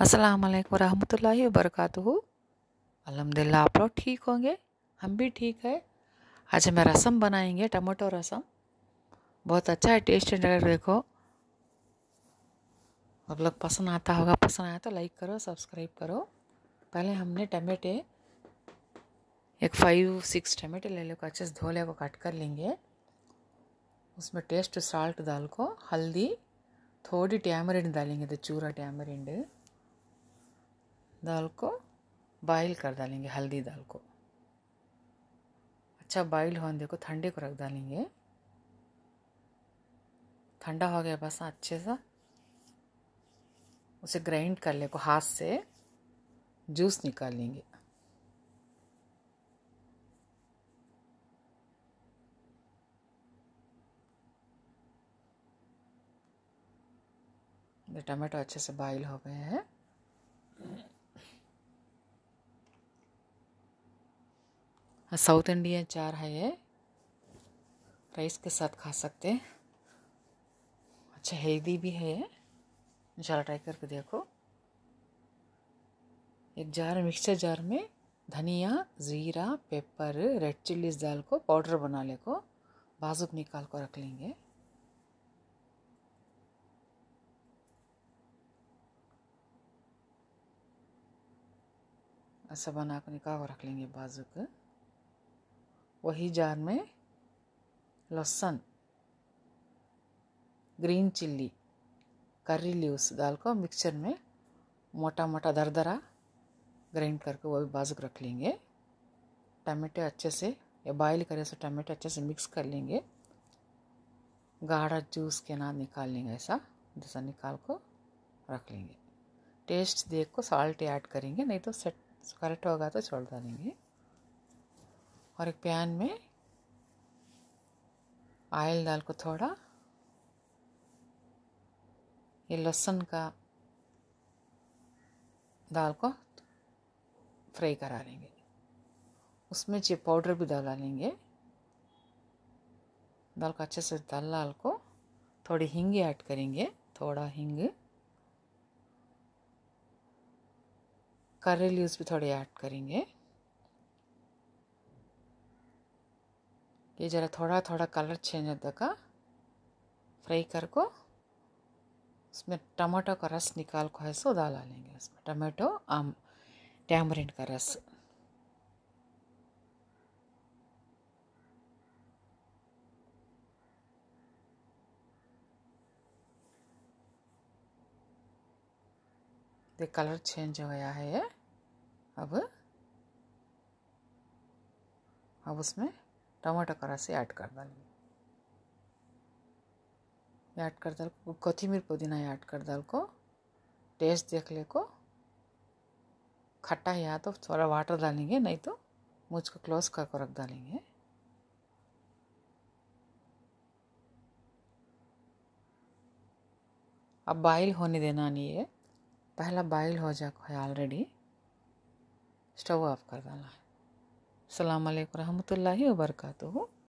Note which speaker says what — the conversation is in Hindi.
Speaker 1: अस्सलाम वालेकुम रहमतुल्लाहि वबरकातुहू अल्हम्दुलिल्लाह आप लोग ठीक होंगे हम भी ठीक है
Speaker 2: आज हम रसम
Speaker 1: बनाएंगे टमाटो रसम बहुत अच्छा है टेस्ट है देखो आप लोग पसंद आता होगा पसंद आया तो लाइक करो सब्सक्राइब करो पहले हमने टमाटे एक फाइव सिक्स टमाटे ले लो अच्छे से धो ले को काट कर लेंगे उसमें टेस्ट साल्ट डाल को हल्दी थोड़ी टैमरिंड डालेंगे तो चूरा टैमरिंड दाल को बॉईल कर डालेंगे हल्दी दाल को अच्छा बॉईल होने देखो ठंडे को रख डालेंगे ठंडा हो गया बस अच्छे सा उसे ग्राइंड कर ले को हाथ से जूस निकाल लेंगे टमाटो अच्छे से बॉईल हो गए हैं साउथ इंडियन चार है ये राइस के साथ खा सकते हैं अच्छा हेल्दी भी है ये ज़रा ट्राई करके देखो एक जार मिक्सचर जार में धनिया ज़ीरा पेपर रेड चिल्लीज दाल को पाउडर बना ले को बाजुक निकाल को रख लेंगे ऐसा बना को निकाल को रख लेंगे बाजुक वही जार में लहसुन ग्रीन चिल्ली करी लीव्स डाल को मिक्सचर में मोटा मोटा दर दरा ग्राइंड करके वो भी बाजुक रख लेंगे टमाटे अच्छे से या बॉयल करें से तो टमाटे अच्छे से मिक्स कर लेंगे गाढ़ा जूस के ना निकाल लेंगे ऐसा जैसा निकाल को रख लेंगे टेस्ट देख को सॉल्ट ऐड करेंगे नहीं तो सेट करेक्ट होगा तो छोड़ डालेंगे और एक पैन में ऑयल डाल को थोड़ा ये लहसुन का दाल को फ्राई करा लेंगे उसमें जी पाउडर भी डाला लेंगे दाल को अच्छे से दाल लाल को थोड़ी हींग ऐड करेंगे थोड़ा हींग करेली लीव्स भी थोड़े ऐड करेंगे ये ज़रा थोड़ा थोड़ा कलर चेंज होता का फ्राई कर को उसमें टमाटो का रस निकाल को है सो डाला लेंगे उसमें टमाटो आम टैमरिन का रस ये कलर चेंज हो गया है अब अब उसमें ಟೊಮಾಟೊ ऐड कर ಕರ್ದಾಲಿಗೆ ऐड कर डाल को पुदीना ऐड कर डाल को टेस्ट देख ले को खट्टा या तो थोड़ा वाटर डालेंगे नहीं तो मुझ को क्लोज करके रख डालेंगे अब बॉयल होने देना नहीं है पहला बॉयल हो जा है ऑलरेडी स्टोव ऑफ कर डालना है अल्लाम वरहमल वर्कू